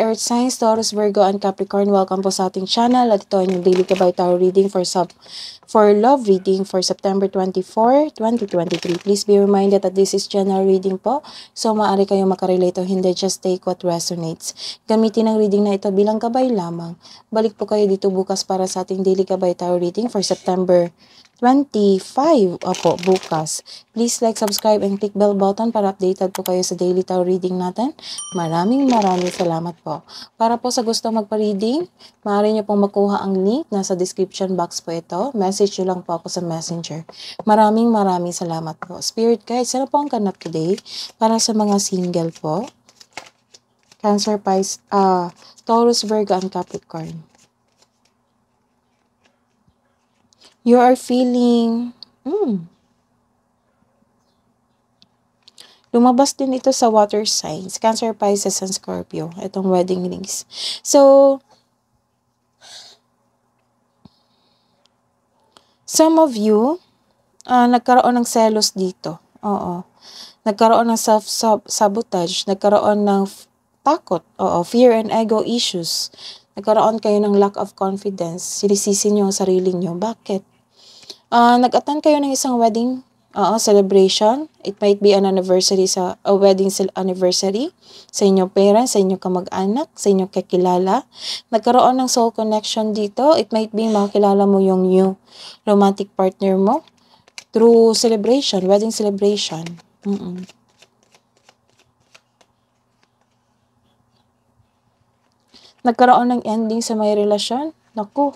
Earth Signs, Taurus, Virgo, and Capricorn, welcome po sa ating channel at ito ay yung Daily Kabay Tarot Reading for sub for Love Reading for September 24, 2023. Please be reminded that this is general reading po, so maaari kayong makarelate o hindi, just take what resonates. Gamitin ang reading na ito bilang gabay lamang. Balik po kayo dito bukas para sa ating Daily Kabay Tarot Reading for September 25. Opo, bukas. Please like, subscribe, and click bell button para updated po kayo sa daily tarot reading natin. Maraming maraming salamat po. Para po sa gusto magpa-reading, maaari niyo pong makuha ang link. Nasa description box po ito. Message niyo lang po ako sa messenger. Maraming maraming salamat po. Spirit guide, ano po ang ganap today? Para sa mga single po. Cancer, Pisces, uh, Taurus, Virgo, and Capricorn. you are feeling, mm, Lumabas din ito sa water signs, Cancer, Pisces, and Scorpio. Itong wedding rings. So, some of you, uh, nagkaroon ng selos dito. Oo. Nagkaroon ng self-sabotage. Nagkaroon ng takot. Oo. Fear and ego issues. Nagkaroon kayo ng lack of confidence. Sinisisi niyo ang sarili niyo. Bakit? Uh, nag-attend kayo ng isang wedding uh, celebration. It might be an anniversary sa a wedding anniversary sa inyong parents, sa inyong kamag-anak, sa inyong kakilala. Nagkaroon ng soul connection dito. It might be makilala mo yung new romantic partner mo through celebration, wedding celebration. Mm-mm. Nagkaroon ng ending sa may relasyon. Naku,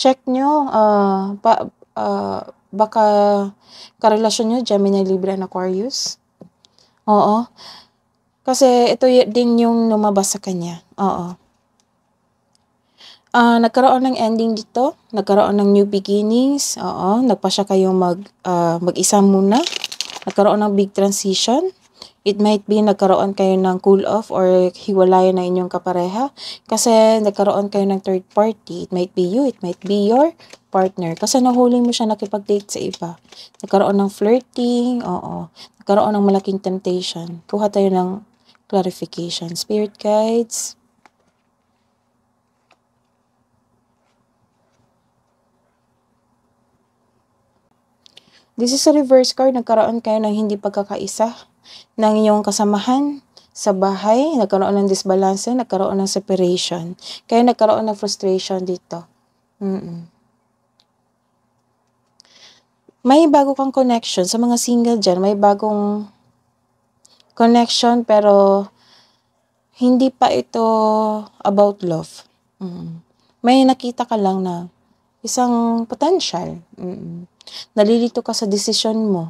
check nyo, uh, ba, uh, baka karelasyon nyo, Gemini, Libra, and Aquarius. Oo. Kasi ito din yung lumabas sa kanya. Oo. Uh, nagkaroon ng ending dito, nagkaroon ng new beginnings, oo, nagpa siya kayong mag, uh, mag-isa muna, nagkaroon ng big transition, It might be nagkaroon kayo ng cool-off or hiwalay na inyong kapareha kasi nagkaroon kayo ng third party. It might be you, it might be your partner. Kasi nahuli mo siya nakipag-date sa iba. Nagkaroon ng flirting, oo. Nagkaroon ng malaking temptation. Kuha tayo ng clarification. Spirit guides. This is a reverse card. Nagkaroon kayo ng hindi pagkakaisa ng iyong kasamahan sa bahay, nagkaroon ng disbalance, nagkaroon ng separation. Kaya nagkaroon ng frustration dito. Mm-mm. May bago kang connection sa mga single dyan. May bagong connection pero hindi pa ito about love. Mm-mm. May nakita ka lang na isang potential. Mm-mm. Nalilito ka sa decision mo.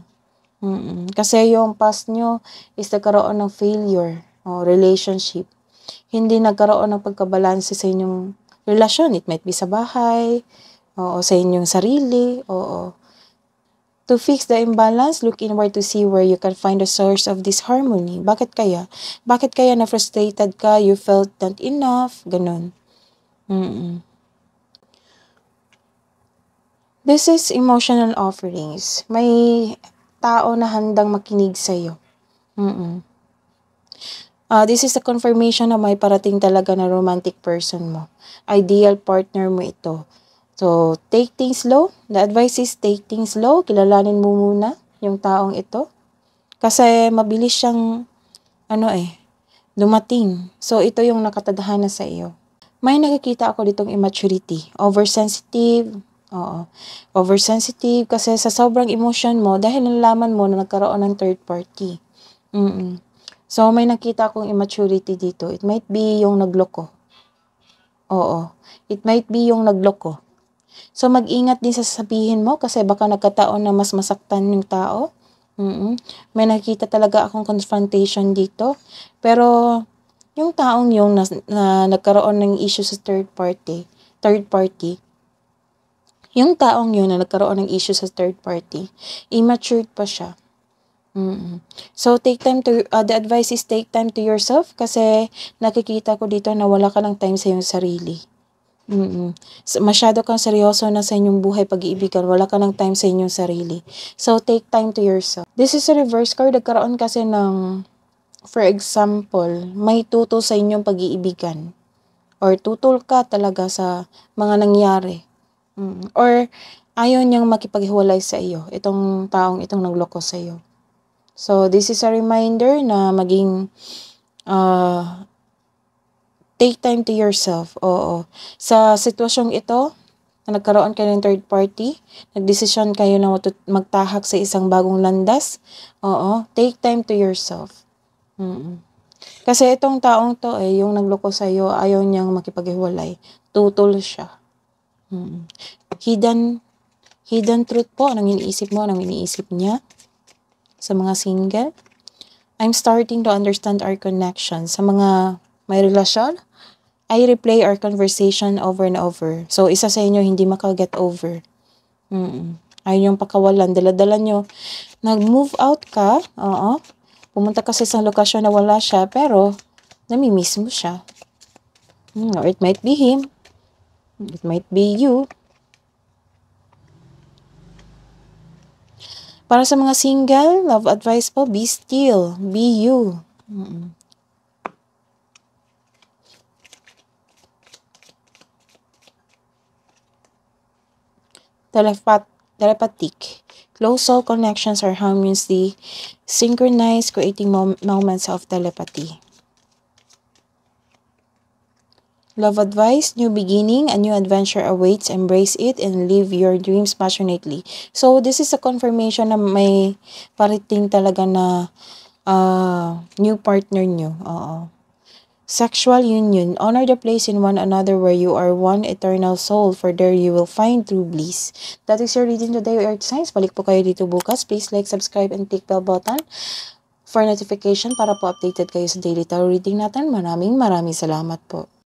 Mm, kasi yung past niyo is nagkaroon ng failure o relationship. Hindi nagkaroon ng pagkabalanse sa inyong relasyon. It might be sa bahay, oo, sa inyong sarili, oo. To fix the imbalance, look inward to see where you can find the source of disharmony. Bakit kaya? Bakit kaya na frustrated ka? You felt not enough? Ganun. Mm-mm. This is emotional offerings. May tao na handang makinig sa'yo. Mm. Uh, this is a confirmation na may parating talaga na romantic person mo. Ideal partner mo ito. So, take things slow. The advice is take things slow. Kilalanin mo muna yung taong ito. Kasi mabilis siyang, ano eh, dumating. So, ito yung nakatadhana sa iyo. May nakikita ako ditong immaturity, oversensitive, Oo. Oversensitive kasi sa sobrang emotion mo dahil nalalaman mo na nagkaroon ng third party. Mm. So, may nakita akong immaturity dito. It might be yung nagloko. Oo. It might be yung nagloko. So, mag-ingat din sa sasabihin mo kasi baka nagkataon na mas masaktan yung tao. Mm-mm. May nakita talaga akong confrontation dito. Pero, yung taong yung na, na, nagkaroon ng issue sa third party, third party, yung taong yun na nagkaroon ng issue sa third party, immature pa siya. Mm-mm. So, take time to, uh, the advice is take time to yourself kasi nakikita ko dito na wala ka ng time sa iyong sarili. Mm-mm. Masyado kang seryoso na sa inyong buhay pag-iibigan. Wala ka ng time sa inyong sarili. So, take time to yourself. This is a reverse card. Nagkaroon kasi ng, for example, may tuto sa inyong pag-iibigan. Or tutol ka talaga sa mga nangyari. Mm. or ayaw niyang makipaghiwalay sa iyo, itong taong itong nagloko sa iyo. So this is a reminder na maging uh, take time to yourself. Oo. Sa sitwasyong ito, na nagkaroon kayo ng third party, nagdesisyon kayo na magtahak sa isang bagong landas, oo, take time to yourself. Mm-mm. Kasi itong taong to, eh, yung nagloko iyo, ayaw niyang makipaghiwalay. Tutol siya. Mm. Hidden, hidden truth po, anong iniisip mo, anong iniisip niya sa mga single. I'm starting to understand our connection. Sa mga may relasyon, I replay our conversation over and over. So, isa sa inyo hindi makaget over. Mm-mm. Ayun yung pakawalan. Dala-dala nyo. Nag-move out ka. Oo. Pumunta ka sa isang lokasyon na wala siya. Pero, namimiss mo siya. Mm, or it might be him. It might be you. Para sa mga single, love advice po, be still, be you. Mm-mm. Telepath telepathic. Close soul connections are harmoniously synchronized, creating mom moments of telepathy. Love advice, new beginning, a new adventure awaits. Embrace it and live your dreams passionately. So, this is a confirmation na may parating talaga na uh, new partner nyo. Oo. Sexual union. Honor the place in one another where you are one eternal soul, for there you will find true bliss. That is your reading today, Earth Signs. Balik po kayo dito bukas. Please like, subscribe, and click bell button for notification para po updated kayo sa daily tarot reading natin. Maraming maraming salamat po.